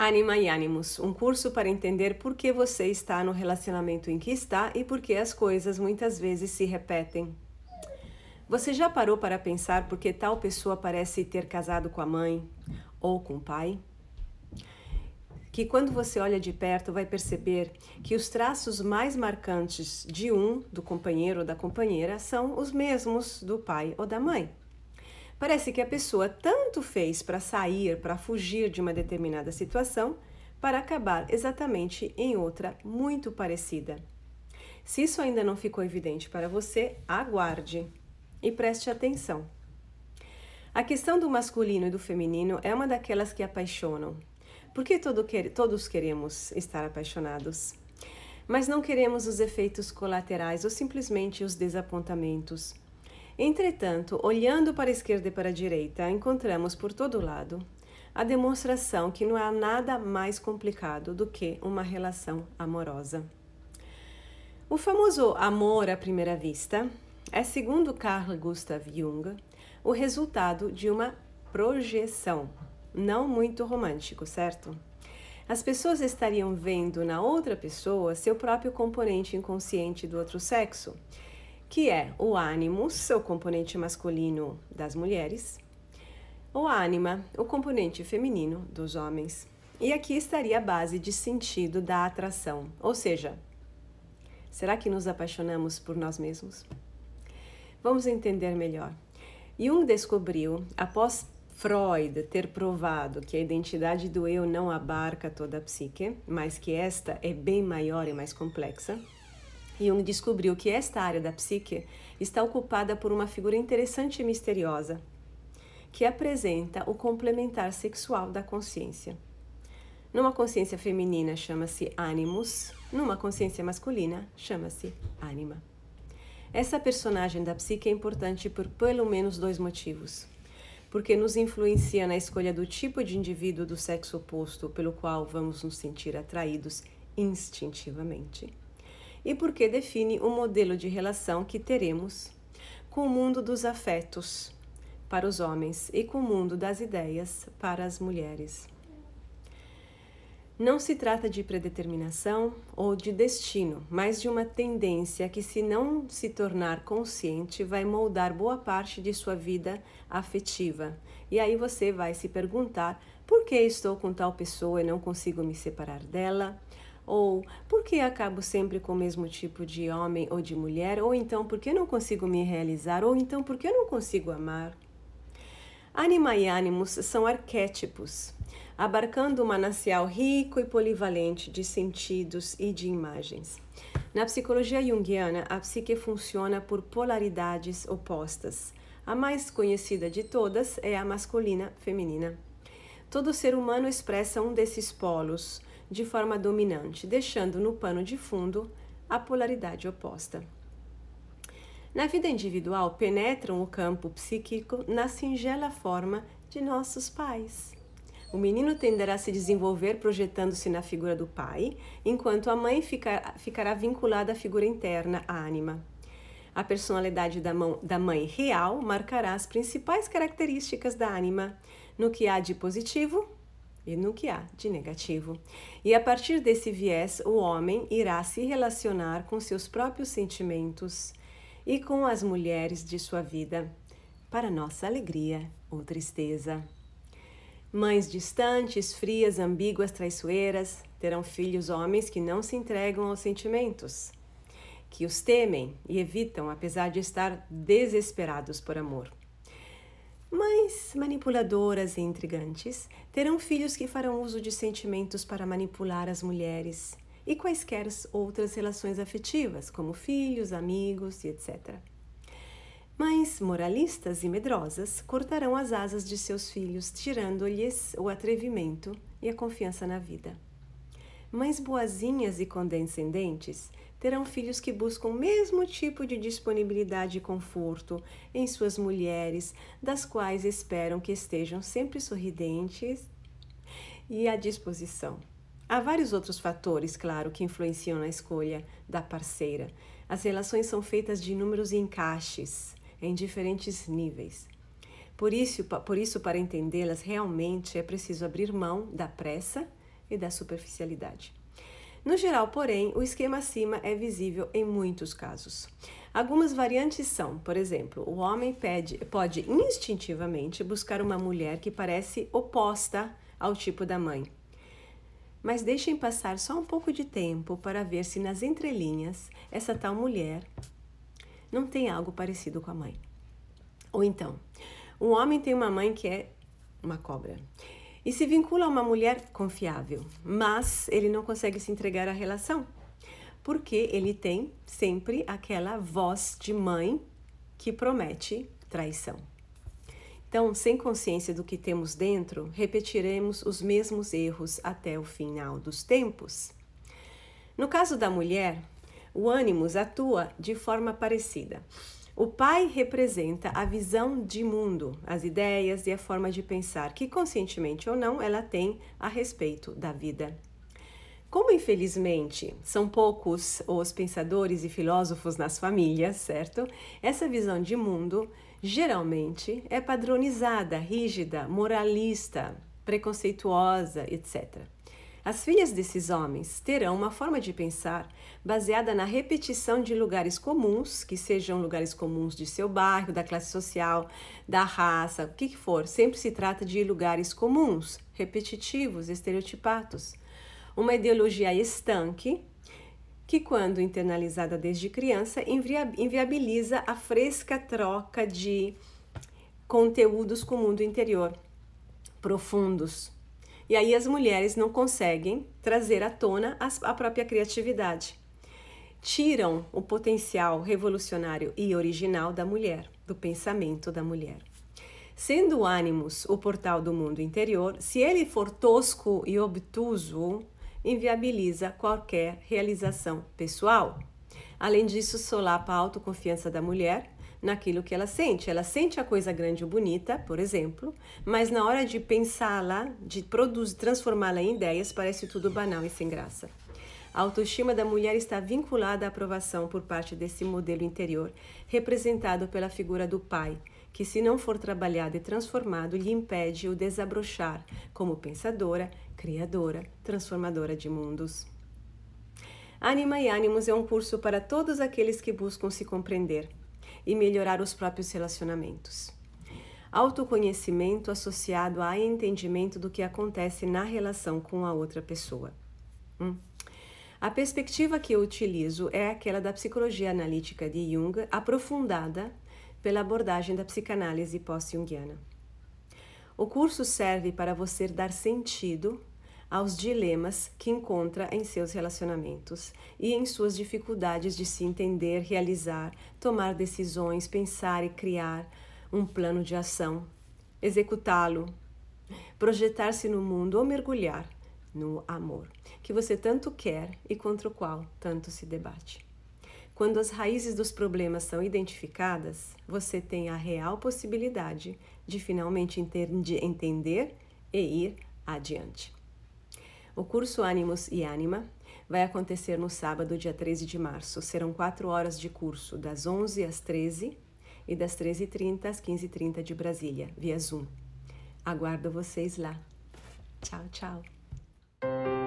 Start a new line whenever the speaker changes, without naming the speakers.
Anima e Animus, um curso para entender por que você está no relacionamento em que está e por que as coisas muitas vezes se repetem. Você já parou para pensar por que tal pessoa parece ter casado com a mãe ou com o pai? Que quando você olha de perto vai perceber que os traços mais marcantes de um, do companheiro ou da companheira, são os mesmos do pai ou da mãe. Parece que a pessoa tanto fez para sair, para fugir de uma determinada situação, para acabar exatamente em outra muito parecida. Se isso ainda não ficou evidente para você, aguarde e preste atenção. A questão do masculino e do feminino é uma daquelas que apaixonam. Porque todo quer, todos queremos estar apaixonados, mas não queremos os efeitos colaterais ou simplesmente os desapontamentos, Entretanto, olhando para a esquerda e para a direita, encontramos por todo lado a demonstração que não há nada mais complicado do que uma relação amorosa. O famoso amor à primeira vista é, segundo Carl Gustav Jung, o resultado de uma projeção, não muito romântico, certo? As pessoas estariam vendo na outra pessoa seu próprio componente inconsciente do outro sexo que é o ânimo o componente masculino das mulheres, o anima, o componente feminino dos homens. E aqui estaria a base de sentido da atração, ou seja, será que nos apaixonamos por nós mesmos? Vamos entender melhor. Jung descobriu, após Freud ter provado que a identidade do eu não abarca toda a psique, mas que esta é bem maior e mais complexa, Jung descobriu que esta área da psique está ocupada por uma figura interessante e misteriosa, que apresenta o complementar sexual da consciência. Numa consciência feminina chama-se animus, numa consciência masculina chama-se anima. Essa personagem da psique é importante por pelo menos dois motivos. Porque nos influencia na escolha do tipo de indivíduo do sexo oposto pelo qual vamos nos sentir atraídos instintivamente e porque define o modelo de relação que teremos com o mundo dos afetos para os homens e com o mundo das ideias para as mulheres. Não se trata de predeterminação ou de destino, mas de uma tendência que, se não se tornar consciente, vai moldar boa parte de sua vida afetiva. E aí você vai se perguntar: por que estou com tal pessoa e não consigo me separar dela? Ou por que acabo sempre com o mesmo tipo de homem ou de mulher? Ou então por que não consigo me realizar? Ou então por que não consigo amar? Anima e ânimos são arquétipos, abarcando um manancial rico e polivalente de sentidos e de imagens. Na psicologia junguiana, a psique funciona por polaridades opostas. A mais conhecida de todas é a masculina-feminina. Todo ser humano expressa um desses polos, de forma dominante, deixando no pano de fundo a polaridade oposta. Na vida individual, penetram o campo psíquico na singela forma de nossos pais. O menino tenderá a se desenvolver projetando-se na figura do pai, enquanto a mãe fica, ficará vinculada à figura interna, a ânima. A personalidade da, mão, da mãe real marcará as principais características da ânima, no que há de positivo e no que há de negativo. E a partir desse viés, o homem irá se relacionar com seus próprios sentimentos e com as mulheres de sua vida, para nossa alegria ou tristeza. Mães distantes, frias, ambíguas, traiçoeiras terão filhos homens que não se entregam aos sentimentos, que os temem e evitam, apesar de estar desesperados por amor. Mães manipuladoras e intrigantes terão filhos que farão uso de sentimentos para manipular as mulheres e quaisquer outras relações afetivas, como filhos, amigos e etc. Mães moralistas e medrosas cortarão as asas de seus filhos, tirando-lhes o atrevimento e a confiança na vida. Mães boazinhas e condescendentes terão filhos que buscam o mesmo tipo de disponibilidade e conforto em suas mulheres, das quais esperam que estejam sempre sorridentes e à disposição. Há vários outros fatores, claro, que influenciam na escolha da parceira. As relações são feitas de números encaixes em diferentes níveis. Por isso, por isso para entendê-las realmente é preciso abrir mão da pressa e da superficialidade. No geral, porém, o esquema acima é visível em muitos casos. Algumas variantes são, por exemplo, o homem pede, pode instintivamente buscar uma mulher que parece oposta ao tipo da mãe. Mas deixem passar só um pouco de tempo para ver se nas entrelinhas essa tal mulher não tem algo parecido com a mãe. Ou então, um homem tem uma mãe que é uma cobra e se vincula a uma mulher confiável, mas ele não consegue se entregar à relação porque ele tem sempre aquela voz de mãe que promete traição. Então, sem consciência do que temos dentro, repetiremos os mesmos erros até o final dos tempos. No caso da mulher, o ânimos atua de forma parecida. O pai representa a visão de mundo, as ideias e a forma de pensar que, conscientemente ou não, ela tem a respeito da vida. Como infelizmente são poucos os pensadores e filósofos nas famílias, certo? Essa visão de mundo geralmente é padronizada, rígida, moralista, preconceituosa, etc. As filhas desses homens terão uma forma de pensar baseada na repetição de lugares comuns, que sejam lugares comuns de seu bairro, da classe social, da raça, o que for. Sempre se trata de lugares comuns, repetitivos, estereotipados. Uma ideologia estanque, que, quando internalizada desde criança, inviabiliza a fresca troca de conteúdos com o mundo interior, profundos, e aí as mulheres não conseguem trazer à tona a própria criatividade. Tiram o potencial revolucionário e original da mulher, do pensamento da mulher. Sendo o ânimos o portal do mundo interior, se ele for tosco e obtuso, inviabiliza qualquer realização pessoal. Além disso, solapa a autoconfiança da mulher, naquilo que ela sente. Ela sente a coisa grande ou bonita, por exemplo, mas na hora de pensá-la, de produzir, transformá-la em ideias, parece tudo banal e sem graça. A autoestima da mulher está vinculada à aprovação por parte desse modelo interior, representado pela figura do pai, que, se não for trabalhado e transformado, lhe impede o desabrochar como pensadora, criadora, transformadora de mundos. Anima e Animus é um curso para todos aqueles que buscam se compreender, e melhorar os próprios relacionamentos. Autoconhecimento associado a entendimento do que acontece na relação com a outra pessoa. Hum. A perspectiva que eu utilizo é aquela da psicologia analítica de Jung, aprofundada pela abordagem da psicanálise pós-junguiana. O curso serve para você dar sentido aos dilemas que encontra em seus relacionamentos e em suas dificuldades de se entender, realizar, tomar decisões, pensar e criar um plano de ação, executá-lo, projetar-se no mundo ou mergulhar no amor que você tanto quer e contra o qual tanto se debate. Quando as raízes dos problemas são identificadas, você tem a real possibilidade de finalmente entender e ir adiante. O curso Ânimos e Anima vai acontecer no sábado, dia 13 de março. Serão quatro horas de curso, das 11 às 13 e das 13h30 às 15h30 de Brasília, via Zoom. Aguardo vocês lá. Tchau, tchau.